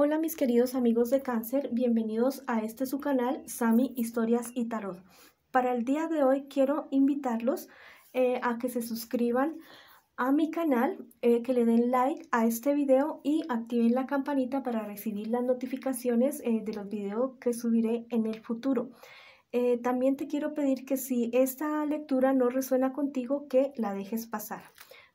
Hola mis queridos amigos de cáncer, bienvenidos a este su canal Sami Historias y Tarot. Para el día de hoy quiero invitarlos eh, a que se suscriban a mi canal, eh, que le den like a este video y activen la campanita para recibir las notificaciones eh, de los videos que subiré en el futuro. también te quiero pedir que si esta lectura no resuena contigo, que la dejes pasar.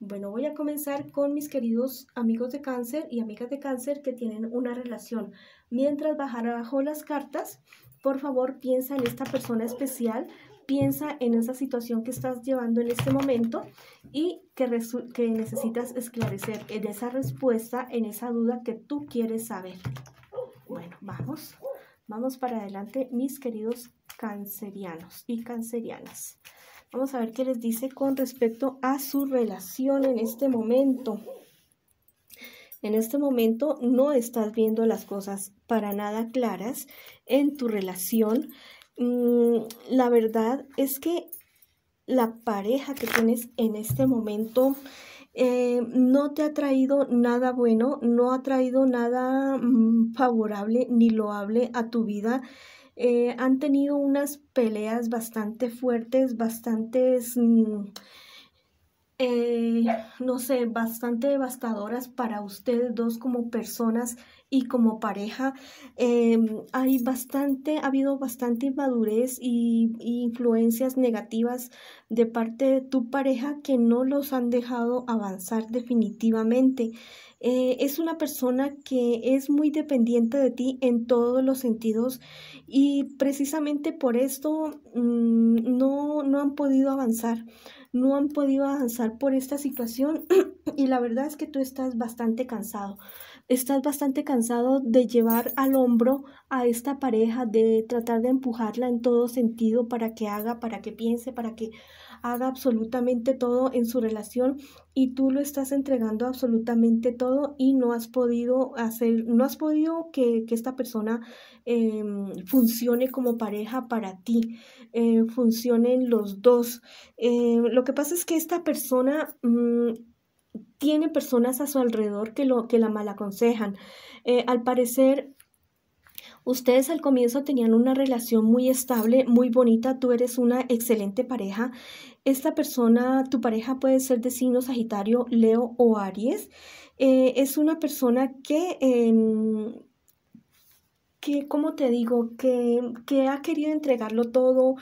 Bueno, voy a comenzar con mis queridos amigos de cáncer y amigas de cáncer que tienen una relación. Mientras abajo las cartas, por favor piensa en esta persona especial, piensa en esa situación que estás llevando en este momento y que, que necesitas esclarecer en esa respuesta, en esa duda que tú quieres saber. Bueno, vamos, vamos para adelante mis queridos cancerianos y cancerianas. Vamos a ver qué les dice con respecto a su relación en este momento. En este momento no estás viendo las cosas para nada claras en tu relación. Mm, la verdad es que la pareja que tienes en este momento eh, no te ha traído nada bueno, no ha traído nada mm, favorable ni loable a tu vida. Eh, han tenido unas peleas bastante fuertes, bastantes, mm, eh, no sé, bastante devastadoras para ustedes dos como personas y como pareja em, hay bastante, ha habido bastante inmadurez y, influencias negativas de parte de tu pareja que no los han dejado avanzar definitivamente. Eh, es una persona que es muy dependiente de ti en todos los sentidos y precisamente por esto mm, no, no han podido avanzar no han podido avanzar por esta situación y la verdad es que tú estás bastante cansado estás bastante cansado de llevar al hombro a esta pareja, de tratar de empujarla en todo sentido para que haga, para que piense, para que haga absolutamente todo en su relación y tú lo estás entregando absolutamente todo y no has podido hacer, no has podido que, esta persona em, funcione como pareja para ti, eh, funcionen los dos. Eh, lo que pasa es que esta persona... Mm, tiene personas a su alrededor que, lo, que la malaconsejan. Eh, al parecer, Ustedes al comienzo tenían una relación muy estable, muy bonita, tú eres una excelente pareja. Esta persona, tu pareja puede ser de signo Sagitario, Leo o Aries. Eh, es una persona que, em, que, como te digo, que, que ha querido entregarlo todo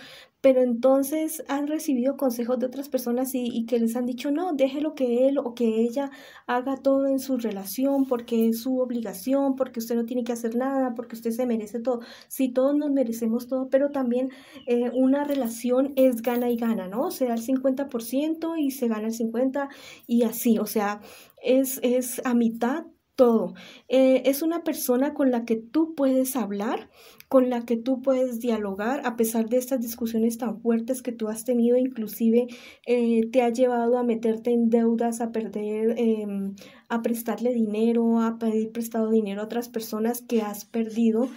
pero entonces han recibido consejos de otras personas y, que les han dicho, no, déjelo que él o que ella haga todo en su relación porque es su obligación, porque usted no tiene que hacer nada, porque usted se merece todo. Sí, todos nos merecemos todo, pero también eh, una relación es gana y gana, ¿no? Se da el 50% y se gana el 50% y así, o sea, es, es a mitad todo. Eh, es una persona con la que tú puedes hablar con la que tú puedes dialogar a pesar de estas discusiones tan fuertes que tú has tenido, inclusive eh, te ha llevado a meterte en deudas, a perder, em, a prestarle dinero, a pedir prestado dinero a otras personas que has perdido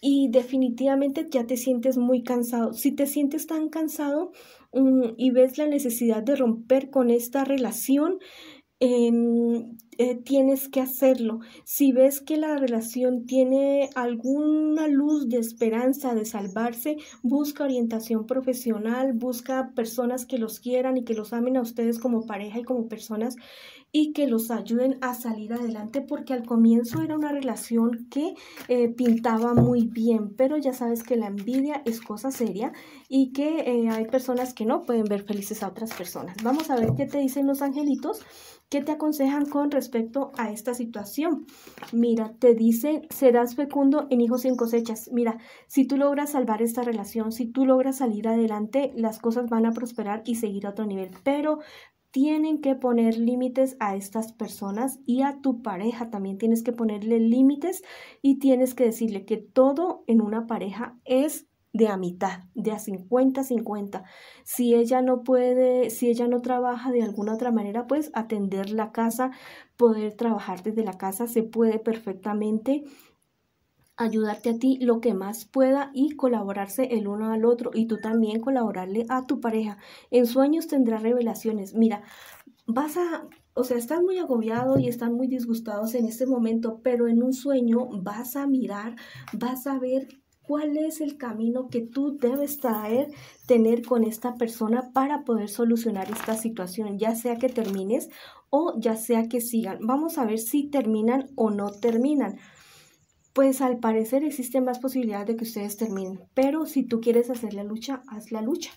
y definitivamente ya te sientes muy cansado. Si te sientes tan cansado mm, y ves la necesidad de romper con esta relación, Em, eh, tienes que hacerlo. Si ves que la relación tiene alguna luz de esperanza de salvarse, busca orientación profesional, busca personas que los quieran y que los amen a ustedes como pareja y como personas y que los ayuden a salir adelante porque al comienzo era una relación que eh, pintaba muy bien, pero ya sabes que la envidia es cosa seria y que eh, hay personas que no pueden ver felices a otras personas. Vamos a ver qué te dicen los angelitos. ¿Qué te aconsejan con respecto a esta situación? Mira, te dicen, serás fecundo en hijos sin cosechas. Mira, si tú logras salvar esta relación, si tú logras salir adelante, las cosas van a prosperar y seguir a otro nivel. Pero tienen que poner límites a estas personas y a tu pareja también tienes que ponerle límites y tienes que decirle que todo en una pareja es de a mitad, de a 50-50. Si ella no puede, si ella no trabaja de alguna otra manera, pues atender la casa, poder trabajar desde la casa, se puede perfectamente ayudarte a ti lo que más pueda y colaborarse el uno al otro y tú también colaborarle a tu pareja. En sueños tendrás revelaciones. Mira, vas a, o sea, están muy agobiado y están muy disgustados en este momento, pero en un sueño vas a mirar, vas a ver cuál es el camino que tú debes traer, tener con esta persona para poder solucionar esta situación, ya sea que termines o ya sea que sigan. Vamos a ver si terminan o no terminan. Pues al parecer existen más posibilidades de que ustedes terminen, pero si tú quieres hacer la lucha, haz la lucha.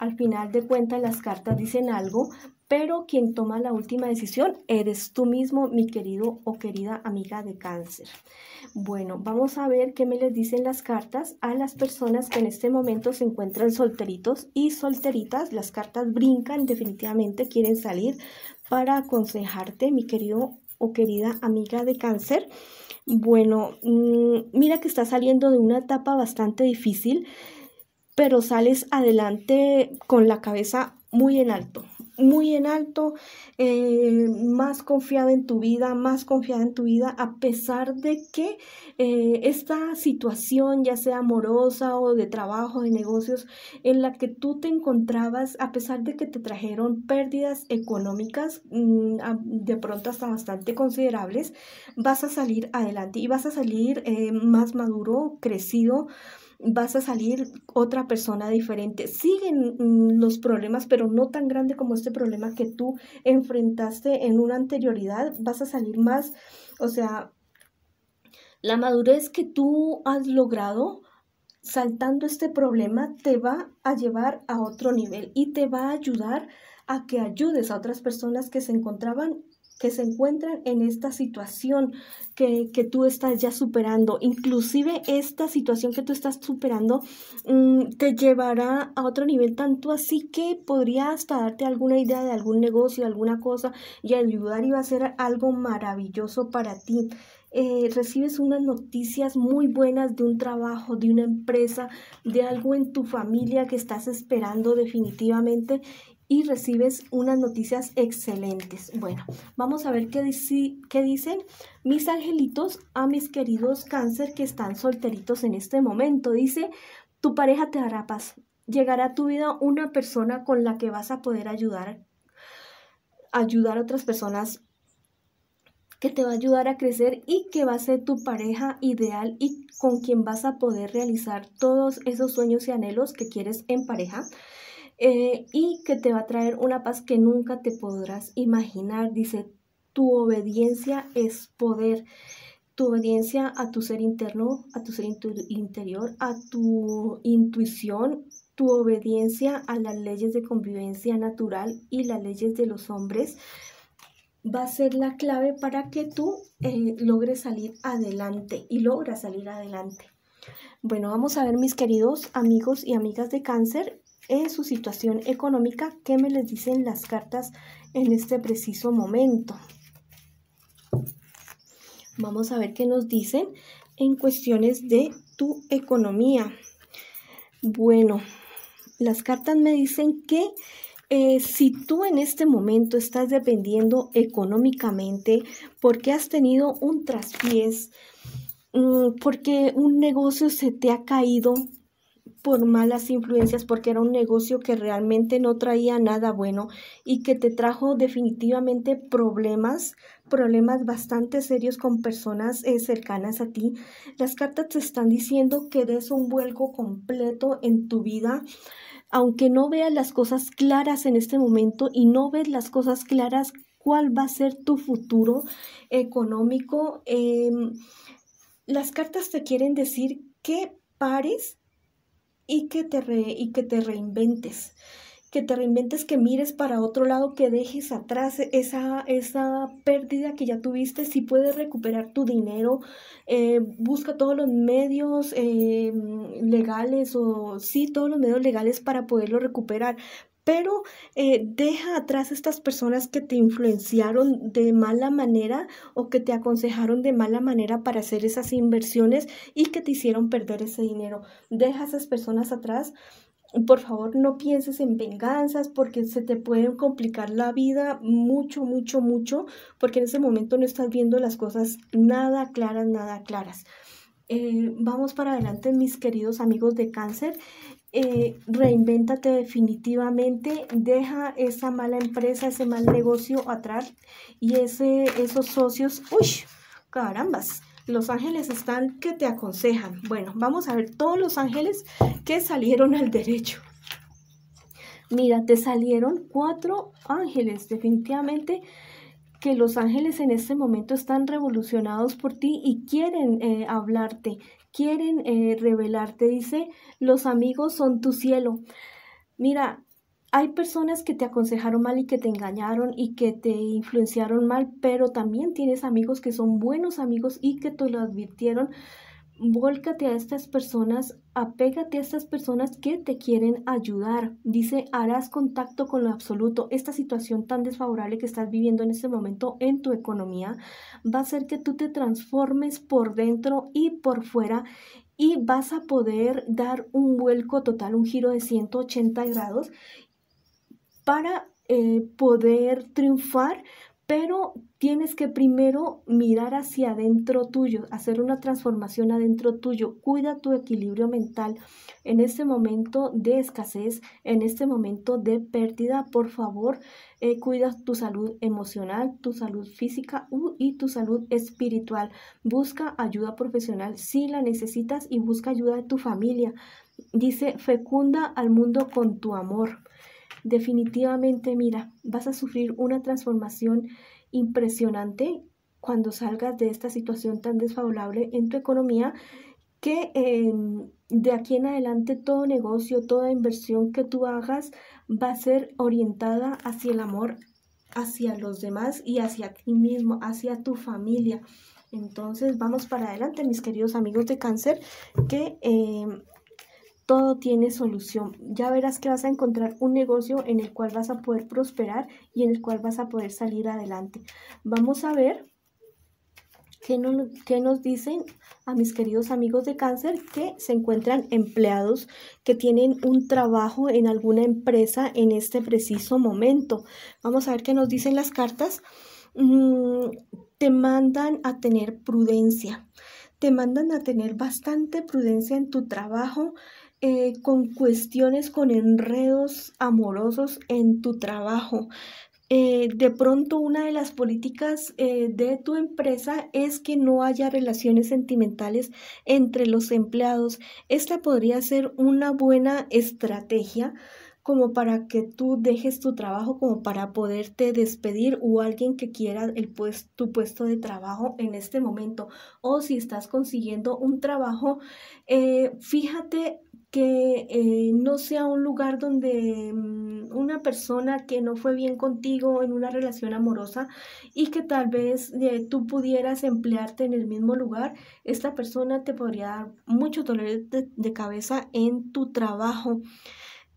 Al final de cuentas las cartas dicen algo, pero quien toma la última decisión eres tú mismo, mi querido o querida amiga de cáncer. Bueno, vamos a ver qué me les dicen las cartas a las personas que en este momento se encuentran solteritos y solteritas. Las cartas brincan, definitivamente quieren salir para aconsejarte, mi querido o querida amiga de cáncer. Bueno, mm, mira que está saliendo de una etapa bastante difícil, pero sales adelante con la cabeza muy en alto muy en alto, eh, más confiada en tu vida, más confiada en tu vida, a pesar de que eh, esta situación, ya sea amorosa o de trabajo, de negocios, en la que tú te encontrabas, a pesar de que te trajeron pérdidas económicas, mm, de pronto hasta bastante considerables, vas a salir adelante y vas a salir eh, más maduro, crecido, vas a salir otra persona diferente. Siguen mm, los problemas, pero no tan grande como este problema que tú enfrentaste en una anterioridad. Vas a salir más, o sea, la madurez que tú has logrado saltando este problema te va a llevar a otro nivel y te va a ayudar a que ayudes a otras personas que se encontraban que se encuentran en esta situación que, tú estás ya superando. Inclusive esta situación que tú estás superando mm, te llevará a otro nivel tanto así que podría hasta darte alguna idea de algún negocio, alguna cosa y ayudar y va a ser algo maravilloso para ti. Eh, recibes unas noticias muy buenas de un trabajo, de una empresa, de algo en tu familia que estás esperando definitivamente y recibes unas noticias excelentes. Bueno, vamos a ver qué, dice, qué dicen mis angelitos a mis queridos cáncer que están solteritos en este momento. Dice, tu pareja te hará paz. Llegará a tu vida una persona con la que vas a poder ayudar, ayudar a otras personas que te va a ayudar a crecer y que va a ser tu pareja ideal y con quien vas a poder realizar todos esos sueños y anhelos que quieres en pareja. Eh, y que te va a traer una paz que nunca te podrás imaginar. Dice, tu obediencia es poder. Tu obediencia a tu ser interno, a tu ser interior, a tu intuición, tu obediencia a las leyes de convivencia natural y las leyes de los hombres va a ser la clave para que tú eh, logres salir adelante y logres salir adelante. Bueno, vamos a ver mis queridos amigos y amigas de cáncer en su situación económica, qué me les dicen las cartas en este preciso momento. Vamos a ver qué nos dicen en cuestiones de tu economía. Bueno, las cartas me dicen que eh, si tú en este momento estás dependiendo económicamente porque has tenido un traspiés, mm, porque un negocio se te ha caído, por malas influencias porque era un negocio que realmente no traía nada bueno y que te trajo definitivamente problemas, problemas bastante serios con personas eh, cercanas a ti. Las cartas te están diciendo que des un vuelco completo en tu vida. Aunque no veas las cosas claras en este momento y no ves las cosas claras, cuál va a ser tu futuro económico. Em, las cartas te quieren decir que pares y que te, re, y que te reinventes que te reinventes, que mires para otro lado, que dejes atrás esa, esa pérdida que ya tuviste, si puedes recuperar tu dinero, eh, busca todos los medios eh, legales o sí, todos los medios legales para poderlo recuperar, pero eh, deja atrás estas personas que te influenciaron de mala manera o que te aconsejaron de mala manera para hacer esas inversiones y que te hicieron perder ese dinero. Deja esas personas atrás. Por favor, no pienses en venganzas porque se te pueden complicar la vida mucho, mucho, mucho, porque en ese momento no estás viendo las cosas nada claras, nada claras. Eh, vamos para adelante, mis queridos amigos de cáncer eh, reinvéntate definitivamente, deja esa mala empresa, ese mal negocio atrás y ese, esos socios, uy, carambas, los ángeles están que te aconsejan. Bueno, vamos a ver todos los ángeles que salieron al derecho. Mira, te salieron cuatro ángeles, definitivamente que los ángeles en este momento están revolucionados por ti y quieren eh, hablarte, quieren eh, revelarte. Dice, los amigos son tu cielo. Mira, hay personas que te aconsejaron mal y que te engañaron y que te influenciaron mal, pero también tienes amigos que son buenos amigos y que te lo advirtieron Vólcate a estas personas, apégate a estas personas que te quieren ayudar. Dice, harás contacto con lo absoluto. Esta situación tan desfavorable que estás viviendo en este momento en tu economía va a hacer que tú te transformes por dentro y por fuera y vas a poder dar un vuelco total, un giro de 180 grados para eh, poder triunfar, pero tienes que primero mirar hacia adentro tuyo, hacer una transformación adentro tuyo. Cuida tu equilibrio mental en este momento de escasez, en este momento de pérdida. Por favor, eh, cuida tu salud emocional, tu salud física y tu salud espiritual. Busca ayuda profesional si la necesitas y busca ayuda de tu familia. Dice, fecunda al mundo con tu amor definitivamente, mira, vas a sufrir una transformación impresionante cuando salgas de esta situación tan desfavorable en tu economía que em, de aquí en adelante todo negocio, toda inversión que tú hagas va a ser orientada hacia el amor, hacia los demás y hacia ti mismo, hacia tu familia. Entonces vamos para adelante, mis queridos amigos de cáncer, que em, todo tiene solución. Ya verás que vas a encontrar un negocio en el cual vas a poder prosperar y en el cual vas a poder salir adelante. Vamos a ver qué, nos dicen a mis queridos amigos de cáncer que se encuentran empleados, que tienen un trabajo en alguna empresa en este preciso momento. Vamos a ver qué nos dicen las cartas. Mm, te mandan a tener prudencia te mandan a tener bastante prudencia en tu trabajo, eh, con cuestiones, con enredos amorosos en tu trabajo. Eh, de pronto una de las políticas eh, de tu empresa es que no haya relaciones sentimentales entre los empleados. Esta podría ser una buena estrategia como para que tú dejes tu trabajo, como para poderte despedir o alguien que quiera el pues-, tu puesto de trabajo en este momento. O si estás consiguiendo un trabajo, fíjate que eh, no sea un lugar donde mm, una persona que no fue bien contigo en una relación amorosa y que tal vez eh, tú pudieras emplearte en el mismo lugar, esta persona te podría dar mucho dolores de, cabeza en tu trabajo.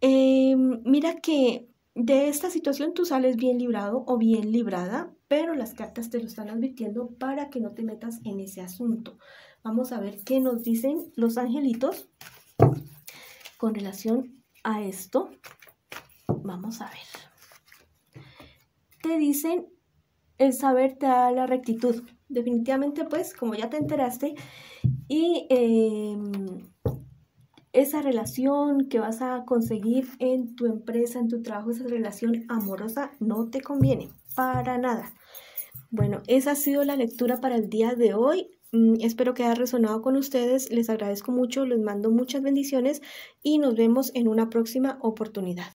Em, mira que de esta situación tú sales bien librado o bien librada, pero las cartas te lo están advirtiendo para que no te metas en ese asunto. Vamos a ver qué nos dicen los angelitos con relación a esto, vamos a ver. Te dicen, el saber te da la rectitud. Definitivamente, pues, como ya te enteraste, y em, esa relación que vas a conseguir en tu empresa, en tu trabajo, esa relación amorosa, no te conviene para nada. Bueno, esa ha sido la lectura para el día de hoy. Mm, espero que haya resonado con ustedes. Les agradezco mucho, les mando muchas bendiciones y nos vemos en una próxima oportunidad.